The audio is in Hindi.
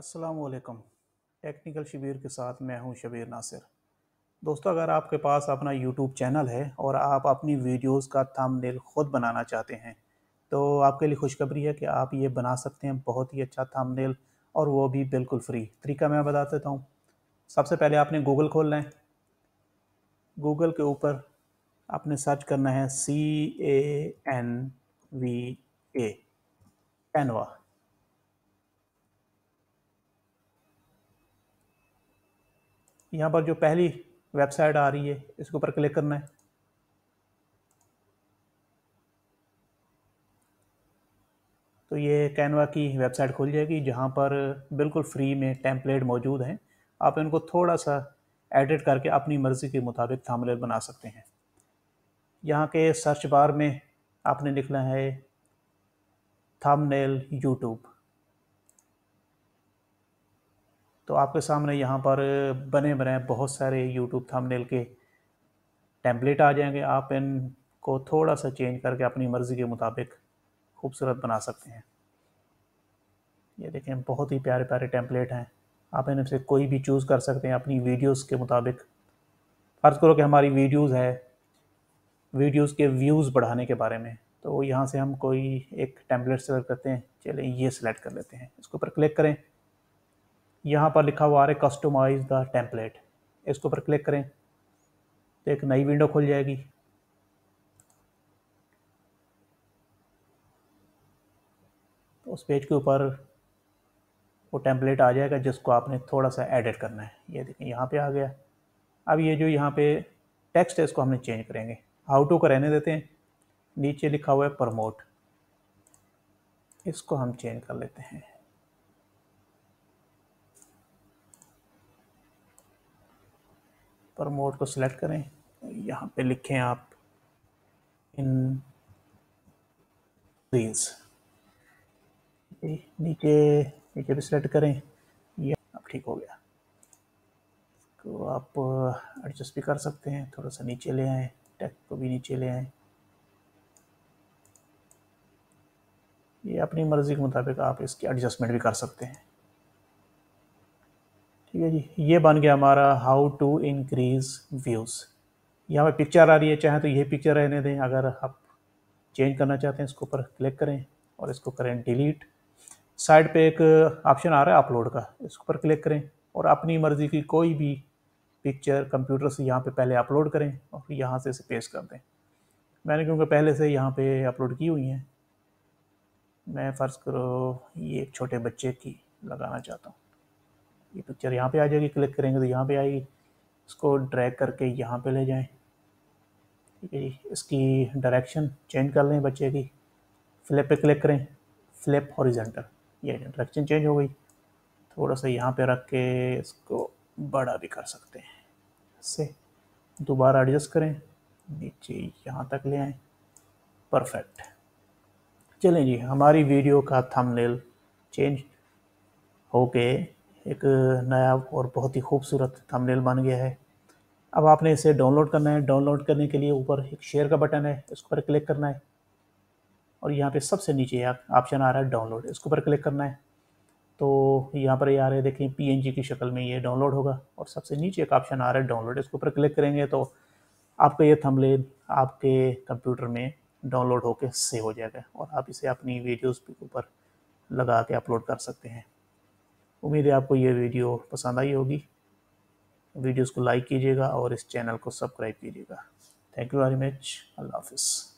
असलकम टेक्निकल शबीर के साथ मैं हूं शबीर नासिर दोस्तों अगर आपके पास अपना यूट्यूब चैनल है और आप अपनी वीडियोस का थंबनेल ख़ुद बनाना चाहते हैं तो आपके लिए खुशखबरी है कि आप ये बना सकते हैं बहुत ही अच्छा थंबनेल और वो भी बिल्कुल फ्री तरीका मैं बता देता हूँ सबसे पहले आपने गूगल खोलना है गूगल के ऊपर आपने सर्च करना है C A N V A Canva यहाँ पर जो पहली वेबसाइट आ रही है इसके ऊपर क्लिक करना है तो ये कैनवा की वेबसाइट खुल जाएगी जहाँ पर बिल्कुल फ्री में टेम्पलेट मौजूद हैं आप इनको थोड़ा सा एडिट करके अपनी मर्ज़ी के मुताबिक थामलेट बना सकते हैं यहाँ के सर्च बार में आपने लिखना है थामनेल यूट्यूब तो आपके सामने यहाँ पर बने बने बहुत सारे यूट्यूब थंबनेल के टेम्पलेट आ जाएंगे आप इनको थोड़ा सा चेंज करके अपनी मर्ज़ी के मुताबिक खूबसूरत बना सकते हैं ये देखें बहुत ही प्यारे प्यारे टेम्पलेट हैं आप इनसे से कोई भी चूज़ कर सकते हैं अपनी वीडियोस के मुताबिक फ़र्ज़ करो कि हमारी वीडियोस है वीडियोस के व्यूज़ बढ़ाने के बारे में तो यहाँ से हम कोई एक टेम्पलेट सेलेक्ट करते हैं चलें ये सिलेक्ट कर लेते हैं इसके ऊपर क्लिक करें यहाँ पर लिखा हुआ आ रहा है कस्टमाइज द टेम्पलेट इसके ऊपर क्लिक करें तो एक नई विंडो खुल जाएगी तो उस पेज के ऊपर वो टेम्पलेट आ जाएगा जिसको आपने थोड़ा सा एडिट करना है ये देखें यहाँ पे आ गया अब ये जो यहाँ पे टेक्स्ट है इसको हमने चेंज करेंगे हाउ टू का रहने देते हैं नीचे लिखा हुआ है प्रमोट इसको हम चेंज कर लेते हैं प्रमोट को सिलेक्ट करें यहाँ पे लिखें आप इन रील्स नीचे नीचे भी सिलेक्ट करें ये अब ठीक हो गया इसको आप एडजस्ट uh, भी कर सकते हैं थोड़ा सा नीचे ले आएँ टेक को भी नीचे ले आएँ ये अपनी मर्ज़ी के मुताबिक आप इसकी एडजस्टमेंट भी कर सकते हैं ठीक है जी ये बन गया हमारा हाउ टू इंक्रीज़ व्यूज़ यहाँ पे पिक्चर आ रही है चाहे तो ये पिक्चर रहने दें अगर आप चेंज करना चाहते हैं इसके ऊपर क्लिक करें और इसको करें डिलीट साइड पे एक ऑप्शन आ रहा है अपलोड का इसके ऊपर क्लिक करें और अपनी मर्ज़ी की कोई भी पिक्चर कंप्यूटर से यहाँ पे पहले अपलोड करें और फिर यहाँ से इसे पेश कर दें मैंने क्योंकि पहले से यहाँ पे अपलोड की हुई हैं मैं फ़र्ज़ करो ये एक छोटे बच्चे की लगाना चाहता हूँ ये पिक्चर तो यहाँ पे आ जाएगी क्लिक करेंगे तो यहाँ पे आएगी इसको ड्रैग करके यहाँ पे ले जाएं ठीक है जी इसकी डायरेक्शन चेंज कर लें बच्चे की फ्लिप पे क्लिक करें फ्लिप हॉरिजेंटल ये डायरेक्शन चेंज हो गई थोड़ा सा यहाँ पे रख के इसको बड़ा भी कर सकते हैं इससे दोबारा एडजस्ट करें नीचे यहाँ तक ले आएँ परफेक्ट चलें जी हमारी वीडियो का थम चेंज हो के एक नया और बहुत ही खूबसूरत थंबनेल बन गया है अब आपने इसे डाउनलोड करना है डाउनलोड करने के लिए ऊपर एक शेयर का बटन है इसके ऊपर क्लिक करना है और यहाँ पे सबसे नीचे ऑप्शन आ रहा है डाउनलोड इसके ऊपर क्लिक करना है तो यहाँ पर ये आ रहे हैं देखें पीएनजी की शक्ल में ये डाउनलोड होगा और सबसे नीचे एक ऑप्शन आ रहा है डाउनलोड इसके ऊपर क्लिक करेंगे तो आपका ये थमले आपके कंप्यूटर में डाउनलोड होकर सेव हो जाएगा और आप इसे अपनी वीडियोज़ के ऊपर लगा के अपलोड कर सकते हैं उम्मीद है आपको ये वीडियो पसंद आई होगी वीडियोस को लाइक कीजिएगा और इस चैनल को सब्सक्राइब कीजिएगा थैंक यू वेरी मच अल्लाह हाफिज़